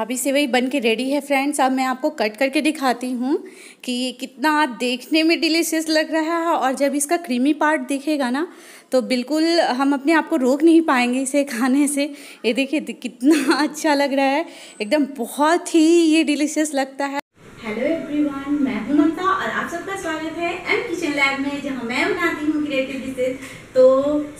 भाभी सेवई बन के रेडी है फ्रेंड्स अब मैं आपको कट करके दिखाती हूँ कि ये कितना देखने में डिलीशियस लग रहा है और जब इसका क्रीमी पार्ट देखेगा ना तो बिल्कुल हम अपने आप को रोक नहीं पाएंगे इसे खाने से ये देखिए कितना अच्छा लग रहा है एकदम बहुत ही ये डिलीशियस लगता है हेलो एवरीवन मैं हूं ममता और आप सबका स्वागत है एम किचन लैब में जहां मैं बनाती हूं क्रिएटिव डिशेज तो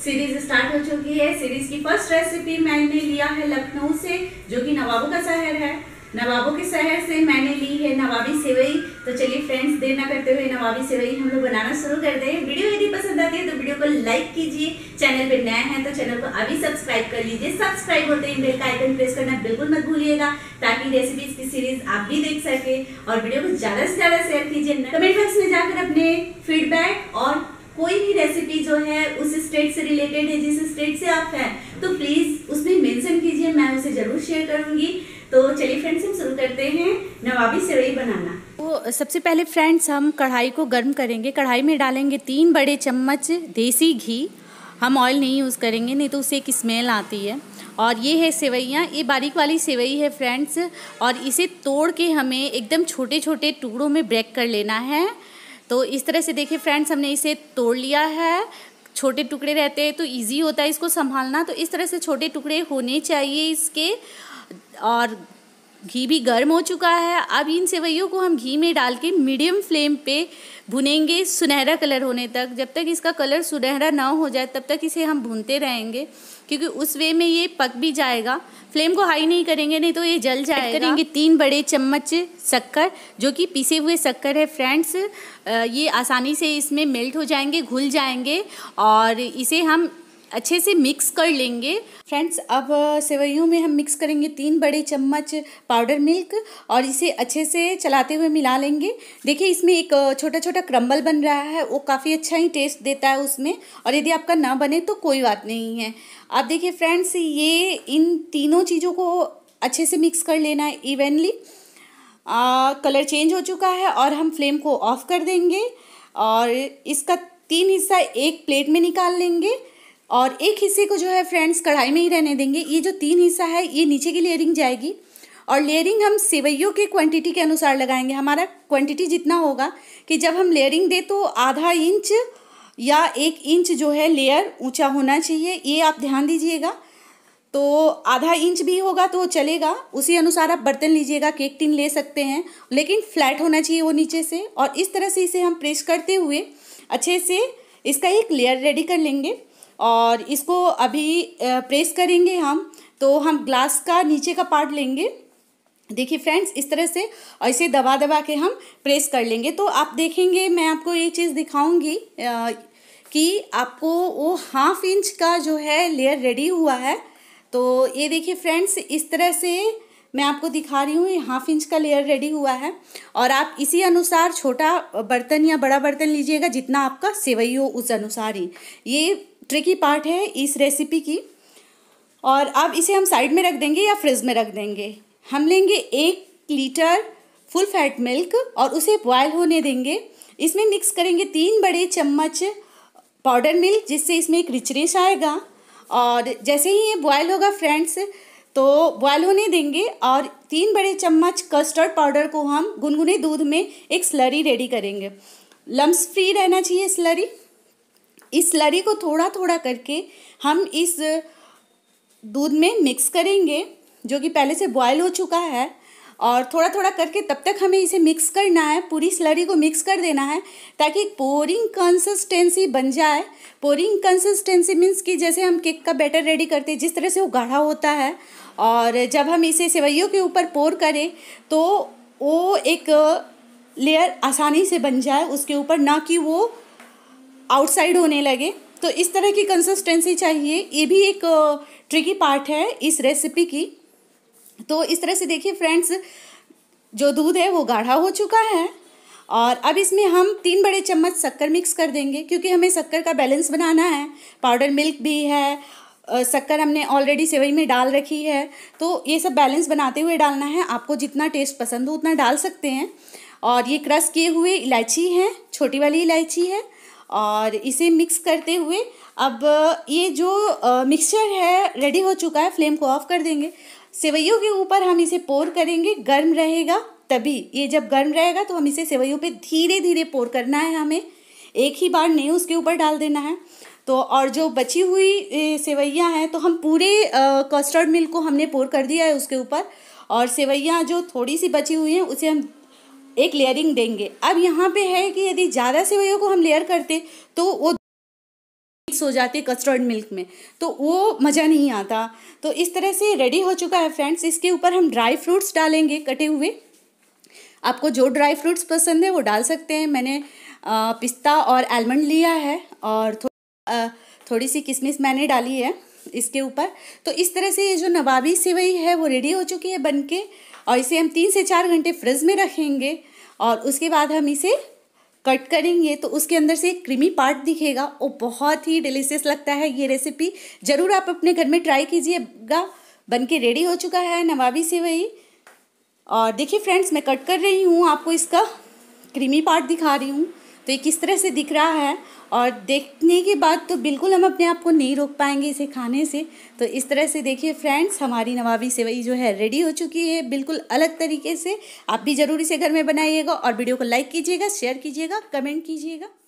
सीरीज स्टार्ट हो चुकी है सीरीज की फर्स्ट रेसिपी मैंने लिया है लखनऊ से जो कि नवाबों का शहर है नवाबों के शहर से मैंने ली है नवाबी सेवई तो चलिए फ्रेंड्स देर ना करते हुए नवाबी सेवई हम लोग बनाना शुरू कर दें वीडियो यदि पसंद आती है तो वीडियो को लाइक कीजिए चैनल पर नया है तो चैनल को अभी सब्सक्राइब कर लीजिए सब्सक्राइब होते ही बेल का आइकन प्रेस करना बिल्कुल मत भूलिएगा ताकि रेसिपीज की सीरीज आप भी देख सके और वीडियो को ज़्यादा से ज़्यादा शेयर कीजिए कमेंट बॉक्स में जाकर अपने फीडबैक और कोई भी रेसिपी जो है उस स्टेट से रिलेटेड है जिस स्टेट से आप हैं तो प्लीज़ उसमें मेंशन कीजिए मैं उसे ज़रूर शेयर करूँगी तो चलिए फ्रेंड्स हम शुरू करते हैं नवाबी सेवई बनाना तो सबसे पहले फ्रेंड्स हम कढ़ाई को गर्म करेंगे कढ़ाई में डालेंगे तीन बड़े चम्मच देसी घी हम ऑयल नहीं यूज़ करेंगे नहीं तो उसे एक स्मेल आती है और ये है सेवैयाँ ये बारीक वाली सेवई है फ्रेंड्स और इसे तोड़ के हमें एकदम छोटे छोटे टुकड़ों में ब्रेक कर लेना है तो इस तरह से देखिए फ्रेंड्स हमने इसे तोड़ लिया है छोटे टुकड़े रहते हैं तो इजी होता है इसको संभालना तो इस तरह से छोटे टुकड़े होने चाहिए इसके और घी भी गर्म हो चुका है अब इन सेवैयों को हम घी में डाल के मीडियम फ्लेम पे भुनेंगे सुनहरा कलर होने तक जब तक इसका कलर सुनहरा ना हो जाए तब तक इसे हम भूनते रहेंगे क्योंकि उस वे में ये पक भी जाएगा फ्लेम को हाई नहीं करेंगे नहीं तो ये जल जाएगा करेंगे तीन बड़े चम्मच शक्कर जो कि पिसे हुए शक्कर है फ्रेंड्स ये आसानी से इसमें मेल्ट हो जाएंगे घुल जाएंगे और इसे हम अच्छे से मिक्स कर लेंगे फ्रेंड्स अब सेवैयों में हम मिक्स करेंगे तीन बड़े चम्मच पाउडर मिल्क और इसे अच्छे से चलाते हुए मिला लेंगे देखिए इसमें एक छोटा छोटा क्रम्बल बन रहा है वो काफ़ी अच्छा ही टेस्ट देता है उसमें और यदि आपका ना बने तो कोई बात नहीं है आप देखिए फ्रेंड्स ये इन तीनों चीज़ों को अच्छे से मिक्स कर लेना है इवनली कलर चेंज हो चुका है और हम फ्लेम को ऑफ़ कर देंगे और इसका तीन हिस्सा एक प्लेट में निकाल लेंगे और एक हिस्से को जो है फ्रेंड्स कढ़ाई में ही रहने देंगे ये जो तीन हिस्सा है ये नीचे की लेयरिंग जाएगी और लेयरिंग हम सेवैयों के क्वांटिटी के अनुसार लगाएंगे हमारा क्वांटिटी जितना होगा कि जब हम लेयरिंग दें तो आधा इंच या एक इंच जो है लेयर ऊंचा होना चाहिए ये आप ध्यान दीजिएगा तो आधा इंच भी होगा तो चलेगा उसी अनुसार आप बर्तन लीजिएगा केक टिन ले सकते हैं लेकिन फ्लैट होना चाहिए वो नीचे से और इस तरह से इसे हम प्रेस करते हुए अच्छे से इसका एक लेयर रेडी कर लेंगे और इसको अभी प्रेस करेंगे हम तो हम ग्लास का नीचे का पार्ट लेंगे देखिए फ्रेंड्स इस तरह से और इसे दबा दबा के हम प्रेस कर लेंगे तो आप देखेंगे मैं आपको ये चीज़ दिखाऊंगी कि आपको वो हाफ इंच का जो है लेयर रेडी हुआ है तो ये देखिए फ्रेंड्स इस तरह से मैं आपको दिखा रही हूँ ये हाफ इंच का लेयर रेडी हुआ है और आप इसी अनुसार छोटा बर्तन या बड़ा बर्तन लीजिएगा जितना आपका सेवई हो उस अनुसार ही ये ट्रिकी पार्ट है इस रेसिपी की और अब इसे हम साइड में रख देंगे या फ्रिज में रख देंगे हम लेंगे एक लीटर फुल फैट मिल्क और उसे बॉयल होने देंगे इसमें मिक्स करेंगे तीन बड़े चम्मच पाउडर मिल्क जिससे इसमें एक रिचरेश आएगा और जैसे ही ये बॉयल होगा फ्रेंड्स तो बॉयल होने देंगे और तीन बड़े चम्मच कस्टर्ड पाउडर को हम गुनगुने दूध में एक स्लरी रेडी करेंगे लम्स फ्री रहना चाहिए स्लरी इस लरी को थोड़ा थोड़ा करके हम इस दूध में मिक्स करेंगे जो कि पहले से बॉयल हो चुका है और थोड़ा थोड़ा करके तब तक हमें इसे मिक्स करना है पूरी स्लरी को मिक्स कर देना है ताकि पोरिंग कंसिस्टेंसी बन जाए पोरिंग कंसिस्टेंसी मीन्स कि जैसे हम केक का बैटर रेडी करते हैं जिस तरह से वो गाढ़ा होता है और जब हम इसे सेवैयों के ऊपर पोर करें तो वो एक लेयर आसानी से बन जाए उसके ऊपर ना कि वो आउटसाइड होने लगे तो इस तरह की कंसिस्टेंसी चाहिए ये भी एक ट्रिकी पार्ट है इस रेसिपी की तो इस तरह से देखिए फ्रेंड्स जो दूध है वो गाढ़ा हो चुका है और अब इसमें हम तीन बड़े चम्मच शक्कर मिक्स कर देंगे क्योंकि हमें शक्कर का बैलेंस बनाना है पाउडर मिल्क भी है शक्कर हमने ऑलरेडी सेवई में डाल रखी है तो ये सब बैलेंस बनाते हुए डालना है आपको जितना टेस्ट पसंद हो उतना डाल सकते हैं और ये क्रश किए हुए इलायची हैं छोटी वाली इलायची है और इसे मिक्स करते हुए अब ये जो मिक्सचर है रेडी हो चुका है फ्लेम को ऑफ कर देंगे सेवैयों के ऊपर हम इसे पोर करेंगे गर्म रहेगा तभी ये जब गर्म रहेगा तो हम इसे सेवैयों पे धीरे धीरे पोर करना है हमें एक ही बार नहीं उसके ऊपर डाल देना है तो और जो बची हुई सेवैयाँ हैं तो हम पूरे कस्टर्ड मिल्क को हमने पोर कर दिया है उसके ऊपर और सेवैयाँ जो थोड़ी सी बची हुई हैं उसे हम एक लेयरिंग देंगे अब यहाँ पे है कि यदि ज़्यादा सेवैयों को हम लेयर करते तो वो मिक्स हो जाते कस्टर्ड मिल्क में तो वो मज़ा नहीं आता तो इस तरह से रेडी हो चुका है फ्रेंड्स इसके ऊपर हम ड्राई फ्रूट्स डालेंगे कटे हुए आपको जो ड्राई फ्रूट्स पसंद है वो डाल सकते हैं मैंने पिस्ता और आलमंड लिया है और थो, आ, थोड़ी सी किशमिश मैंने डाली है इसके ऊपर तो इस तरह से ये जो नवाबी सेवई है वो रेडी हो चुकी है बन के और इसे हम तीन से चार घंटे फ्रिज में रखेंगे और उसके बाद हम इसे कट करेंगे तो उसके अंदर से एक क्रीमी पार्ट दिखेगा वो बहुत ही डिलीशियस लगता है ये रेसिपी ज़रूर आप अपने घर में ट्राई कीजिएगा बन के रेडी हो चुका है नवाबी सेवई और देखिए फ्रेंड्स मैं कट कर रही हूँ आपको इसका क्रीमी पार्ट दिखा रही हूँ तो ये किस तरह से दिख रहा है और देखने के बाद तो बिल्कुल हम अपने आप को नहीं रोक पाएंगे इसे खाने से तो इस तरह से देखिए फ्रेंड्स हमारी नवाबी सेवई जो है रेडी हो चुकी है बिल्कुल अलग तरीके से आप भी ज़रूरी से घर में बनाइएगा और वीडियो को लाइक कीजिएगा शेयर कीजिएगा कमेंट कीजिएगा